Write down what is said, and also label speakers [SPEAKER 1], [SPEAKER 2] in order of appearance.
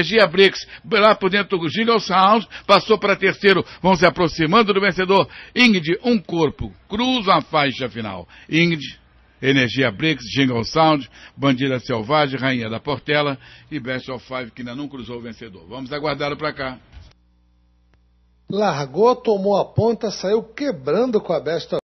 [SPEAKER 1] Energia Brix, lá por dentro do Giggles Sound, passou para terceiro, vão se aproximando do vencedor. Ingrid, um corpo, cruza a faixa final. Ingrid, Energia Brix, Jingle Sound, Bandida Selvagem, Rainha da Portela e Best of Five, que ainda não cruzou o vencedor. Vamos aguardar para cá.
[SPEAKER 2] Largou, tomou a ponta, saiu quebrando com a Best of